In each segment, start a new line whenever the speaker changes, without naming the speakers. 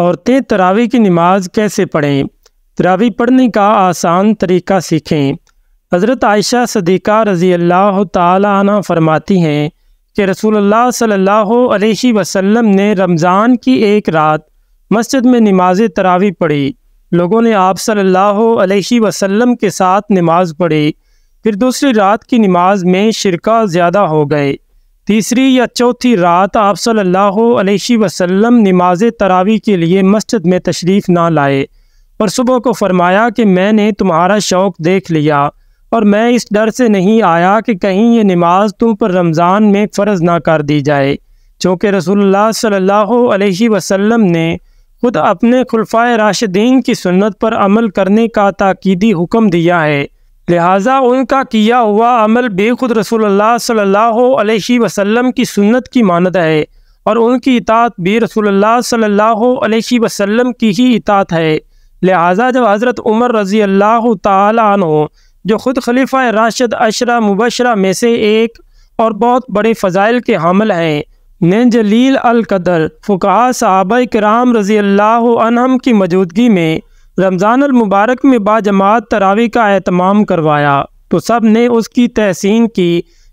औरतें तरावी की नमाज कैसे पढ़ें तरावी पढ़ने का आसान तरीका सीखें हज़रत आयशा सदीक़ा रज़ी अल्लाह ताला फरमाती हैं कि रसूलुल्लाह सल्लल्लाहु अलैहि वसल्लम ने रमज़ान की एक रात मस्जिद में नमाज तरावी पढ़ी लोगों ने आप सल्लल्लाहु अलैहि वसल्लम के साथ नमाज पढ़ी फिर दूसरी रात की नमाज में शिरका ज़्यादा हो गए तीसरी या चौथी रात आप सल्लल्लाहु अलैहि वसल्लम नमाज तरावी के लिए मस्जिद में तशरीफ़ ना लाए और सुबह को फरमाया कि मैंने तुम्हारा शौक़ देख लिया और मैं इस डर से नहीं आया कि कहीं ये नमाज तुम पर रमज़ान में फ़र्ज़ ना कर दी जाए चूँकि रसोल्ला सल्लल्लाहु अलैहि वसल्लम ने खुद अपने खुलफाए राशिदीन की सुन्नत पर अमल करने का ताकीदी हुक्म दिया है लिहाजा उनका किया हुआ अमल बेखुद रसूलुल्लाह सल्लल्लाहु अलैहि वसल्लम की सुन्नत की मानद है और उनकी इतात भी रसोल्ला सल्लल्लाहु अलैहि वसल्लम की ही इतात है लिहाजा जब हज़रत उमर रज़ी अल्लाह तहो जो ख़ुद खलीफा राशद अशरा मुबशरा में से एक और बहुत बड़े फ़जाइल के हमल हैं ने जलील अलकदर फ़ुका साहब कराम रज़ी अल्लाह की मौजूदगी में रमज़ान मुबारक में बाजमात तरावी का अहतमाम करवाया तो सब ने उसकी तहसीन की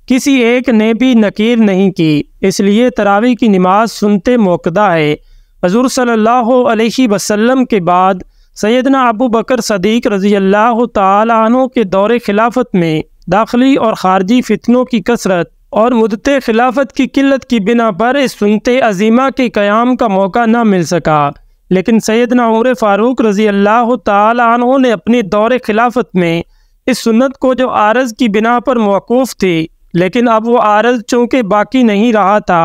किसी एक ने भी नकीर नहीं की इसलिए तरावी की नमाज सुनते मौकदा है हजूर सल्लल्लाहु अलैहि वसल्लम के बाद सैदना अबू बकर सदीक रज़ी अल्लाह तनों के दौर खिलाफत में दाखिली और ख़ारजी फितनों की कसरत और मदत खिलाफत की किल्लत की बिना पर इस सुनते अजीमा के क़्याम का मौका न मिल सका लेकिन सैदना उमर फ़ारूक रज़ी अल्लाह तनों ने अपने दौर खिलाफत में इस सुन्नत को जो आरज़ की बिना पर मौकूफ़ थी लेकिन अब वो आरज़ चूँकि बाकी नहीं रहा था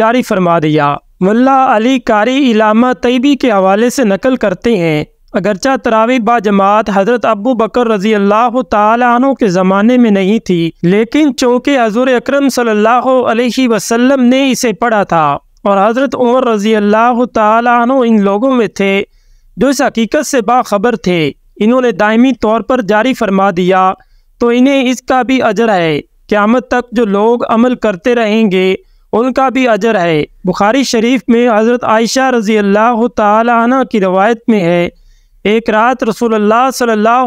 जारी फरमा दिया मुला अली कारी इलामा तैबी के हवाले से नकल करते हैं अगरचा तरावी बाजमात हज़रत अबू बकर रजी अल्लाह तनों के ज़माने में नहीं थी लेकिन चूँकि हजूर अक्रम सल्लल्लाहु अलैहि ने इसे पढ़ा था और हज़रत उमर रज़ी अल्लाह तु इन लोगों में थे जो इस हकीकत से बाखबर थे इन्होंने दायमी तौर पर जारी फरमा दिया तो इन्हें इसका भी अजर है क़्यामत तक जो लोग अमल करते रहेंगे उनका भी अजर है बुखारी शरीफ में हज़रत आयशा रज़ी अल्लाह तना की रवायत में है एक रात रसूल सल्ला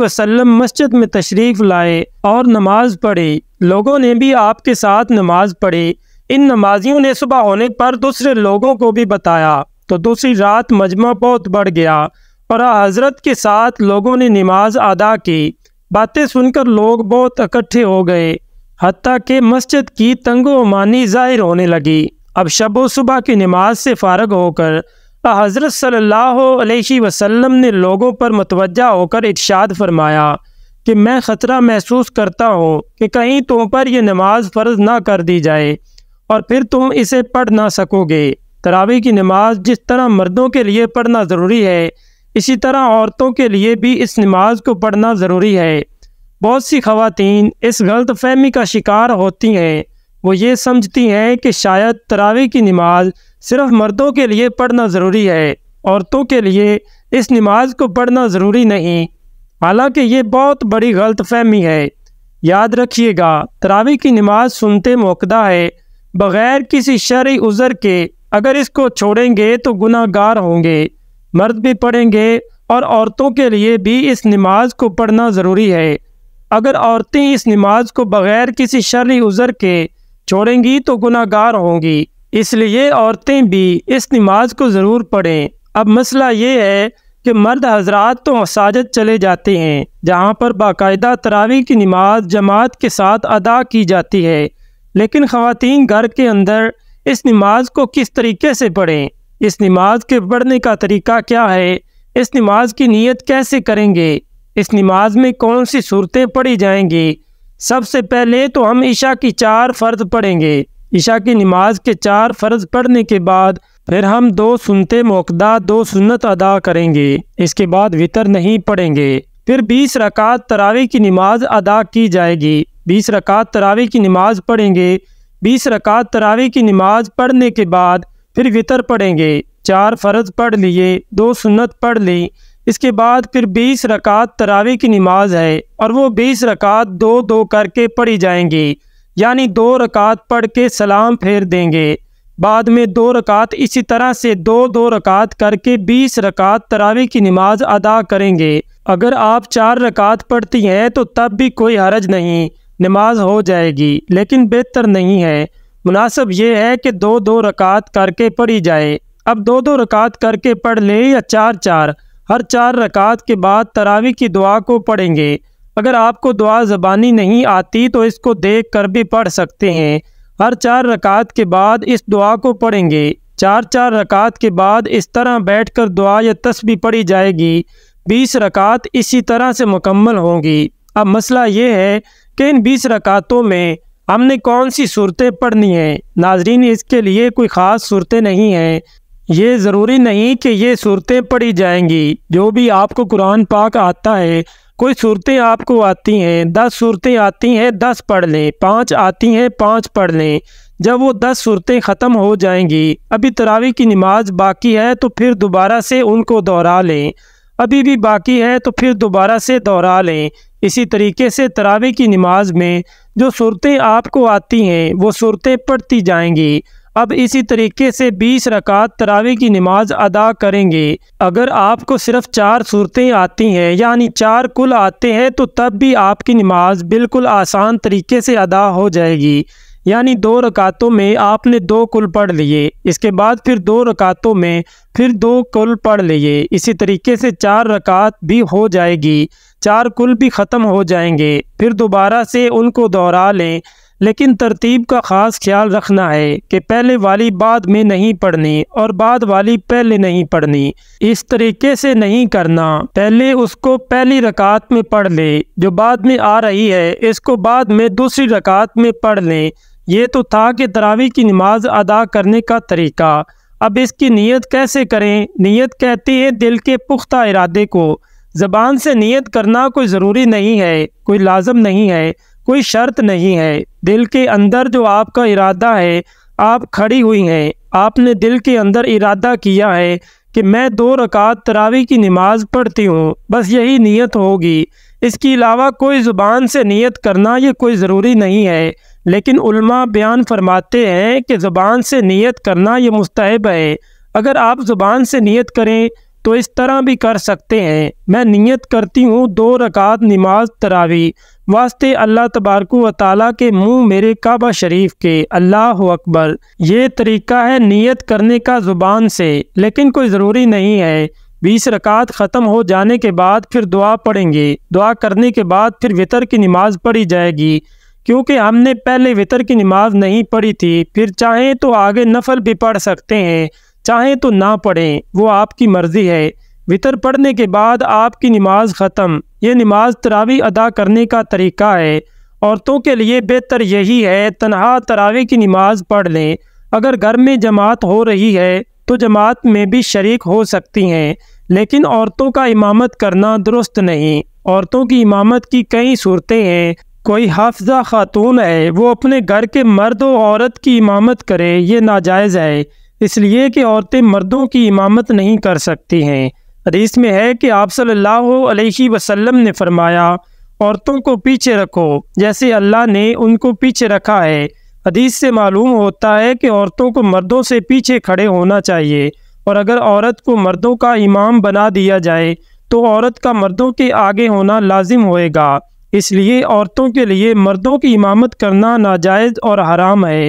वसम मस्जिद में तशरीफ़ लाए और नमाज़ पढ़ी लोगों ने भी आपके साथ नमाज़ पढ़ी इन नमाजियों ने सुबह होने पर दूसरे लोगों को भी बताया तो दूसरी रात मजमा बहुत बढ़ गया और हजरत के साथ लोगों ने नमाज अदा की बातें सुनकर लोग बहुत इकट्ठे हो गए हती के मस्जिद की तंगो ज़ाहिर होने लगी अब शब सुबह की नमाज से फारग होकर हज़रत सल्लल्लाहु अलैहि वसल्लम ने लोगों पर मतवजा होकर इर्शाद फरमाया कि मैं ख़तरा महसूस करता हूँ कि कहीं तुम पर यह नमाज फ़र्ज़ ना कर दी जाए और फिर तुम इसे पढ़ ना सकोगे तरावी की नमाज जिस तरह मर्दों के लिए पढ़ना ज़रूरी है इसी तरह औरतों के लिए भी इस नमाज को पढ़ना ज़रूरी है बहुत सी खातन इस गलत फहमी का शिकार होती हैं वो ये समझती हैं कि शायद तरावी की नमाज सिर्फ मर्दों के लिए पढ़ना ज़रूरी है औरतों के लिए इस नमाज को पढ़ना ज़रूरी नहीं हालांकि ये बहुत बड़ी गलत फहमी है याद रखिएगा तरावी की नमाज सुनते मौकदा है बगैर किसी शरी उज़र के अगर इसको छोड़ेंगे तो गुनाहगार होंगे मर्द भी पढ़ेंगे और औरतों के लिए भी इस नमाज को पढ़ना ज़रूरी है अगर औरतें इस नमाज को बग़ैर किसी शरी उज़र के छोड़ेंगी तो गुनाहगार होंगी इसलिए औरतें भी इस नमाज को ज़रूर पढ़ें अब मसला ये है कि मर्द हजरात तो मसाजद चले जाते हैं जहाँ पर बाकायदा तरावी की नमाज जमात के साथ अदा की जाती है लेकिन ख़वातीन घर के अंदर इस नमाज को किस तरीके से पढ़ें इस नमाज के पढ़ने का तरीका क्या है इस नमाज की नीयत कैसे करेंगे इस नमाज में कौन सी सूरतें पढ़ी जाएंगी सबसे पहले तो हम ईशा की चार फ़र्ज पढ़ेंगे ईशा की नमाज के चार फ़र्ज पढ़ने के बाद फिर हम दो सुनते मौकदा दो सुन्नत अदा करेंगे इसके बाद वितर नहीं पढ़ेंगे फिर बीस रकात तरावी की नमाज अदा की जाएगी बीस रकात तरावी की नमाज पढ़ेंगे बीस रकात तरावी की नमाज पढ़ने के बाद फिर वितर पढ़ेंगे चार फ़र्ज पढ़ लिए दो सुन्नत पढ़ ली इसके बाद फिर बीस रकात तरावी की नमाज है और वो बीस रकात दो दो करके पढ़ी जाएंगी यानी दो रकात पढ़ के सलाम फेर देंगे बाद में दो रकात इसी तरह से दो दो रकात करके बीस रकात तरावी की नमाज अदा करेंगे अगर आप चार रकात पढ़ती हैं तो तब भी कोई हरज नहीं नमाज हो जाएगी लेकिन बेहतर नहीं है मुनासब यह है कि दो दो रकात करके पढ़ी जाए अब दो दो रकात करके पढ़ ले या चार चार हर चार रकात के बाद तरावी की दुआ को पढ़ेंगे अगर आपको दुआ ज़बानी नहीं आती तो इसको देख कर भी पढ़ सकते हैं हर चार रकात के बाद इस दुआ को पढ़ेंगे चार चार रकात के बाद इस तरह बैठ कर दुआ या तस्बी पढ़ी जाएगी बीस रकात इसी तरह से मुकम्मल होंगी अब मसला ये है कि इन बीस रकातों में हमने कौन सी सूरतें पढ़नी हैं नाजरीन इसके लिए कोई ख़ास सूरतें नहीं हैं ये ज़रूरी नहीं कि ये सूरतें पढ़ी जाएंगी जो भी आपको कुरान पाक आता है कोई सूरतें आपको आती हैं दस सूरतें आती हैं दस पढ़ लें पाँच आती हैं पाँच पढ़ लें जब वो दस सूरतें ख़त्म हो जाएंगी अभी तरावी की नमाज बाकी है तो फिर दोबारा से उनको दोहरा लें अभी भी बाकी है तो फिर दोबारा से दोहरा लें इसी तरीके से तरावे की नमाज में जो सूरतें आपको आती हैं वो सूरतें पढ़ती जाएंगी अब इसी तरीके से 20 रकात तरावे की नमाज अदा करेंगे अगर आपको सिर्फ चार सूरतें आती हैं यानी चार कुल आते हैं तो तब भी आपकी नमाज बिल्कुल आसान तरीके से अदा हो जाएगी यानी दो रकातों में आपने दो कुल पढ़ लिए इसके बाद फिर दो रकातों में फिर दो कुल पढ़ लिए इसी तरीके से चार रकात भी हो जाएगी चार कुल भी ख़त्म हो जाएंगे फिर दोबारा से उनको दोहरा लें लेकिन तरतीब का ख़ास ख्याल रखना है कि पहले वाली बाद में नहीं पढ़नी और बाद वाली पहले नहीं पढ़नी इस तरीके से नहीं करना पहले उसको पहली रकात में पढ़ ले जो बाद में आ रही है इसको बाद में दूसरी रकात में पढ़ लें ये तो था कि तरावी की नमाज अदा करने का तरीका अब इसकी नीयत कैसे करें नीयत कहती है दिल के पुख्ता इरादे को ज़बान से नीयत करना कोई ज़रूरी नहीं है कोई लाजम नहीं है कोई शर्त नहीं है दिल के अंदर जो आपका इरादा है आप खड़ी हुई हैं आपने दिल के अंदर इरादा किया है कि मैं दो रकात तरावी की नमाज पढ़ती हूँ बस यही नीयत होगी इसके अलावा कोई ज़ुबान से नीयत करना ये कोई ज़रूरी नहीं है लेकिन उल्मा बयान फरमाते हैं कि ज़बान से नियत करना ये मुस्तहब है अगर आप ज़बान से नियत करें तो इस तरह भी कर सकते हैं मैं नियत करती हूँ दो रकात नमाज तरावी वास्ते अल्लाह तबारक व ताली के मुंह मेरे काबा शरीफ के अल्लाह अकबर ये तरीका है नियत करने का ज़ुबान से लेकिन कोई ज़रूरी नहीं है बीस रकात ख़त्म हो जाने के बाद फिर दुआ पढ़ेंगे दुआ करने के बाद फिर वितर की नमाज़ पढ़ी जाएगी क्योंकि हमने पहले वितर की नमाज नहीं पढ़ी थी फिर चाहें तो आगे नफल भी पढ़ सकते हैं चाहें तो ना पढ़ें वो आपकी मर्ज़ी है वितर पढ़ने के बाद आपकी नमाज ख़त्म ये नमाज तरावी अदा करने का तरीका है औरतों के लिए बेहतर यही है तनहा तरावी की नमाज पढ़ लें अगर घर में जमात हो रही है तो जमात में भी शरीक हो सकती हैं लेकिन औरतों का इमामत करना दुरुस्त नहीं औरतों की इमामत की कई सूरतें हैं कोई हाफजा खातून है वो अपने घर के मर्द और औरत की इमामत करे ये नाजायज़ है इसलिए कि औरतें मर्दों की इमामत नहीं कर सकती हैं हदीस में है कि आप सल्लल्लाहु अलैहि वसल्लम ने फरमाया औरतों को पीछे रखो जैसे अल्लाह ने उनको पीछे रखा है हदीस से मालूम होता है कि औरतों को मर्दों से पीछे खड़े होना चाहिए और अगर औरत को मर्दों का इमाम बना दिया जाए तो औरत का मर्दों के आगे होना लाजिम होएगा इसलिए औरतों के लिए मर्दों की इमामत करना नाजायज़ और हराम है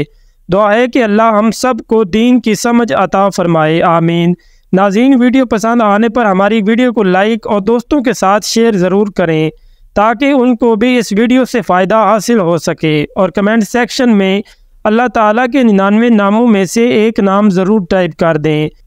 दुआ है कि अल्लाह हम सब को दीन की समझ अता फ़रमाए आमीन नाजीन वीडियो पसंद आने पर हमारी वीडियो को लाइक और दोस्तों के साथ शेयर ज़रूर करें ताकि उनको भी इस वीडियो से फ़ायदा हासिल हो सके और कमेंट सेक्शन में अल्लाह ताला के निन्यानवे नामों में से एक नाम ज़रूर टाइप कर दें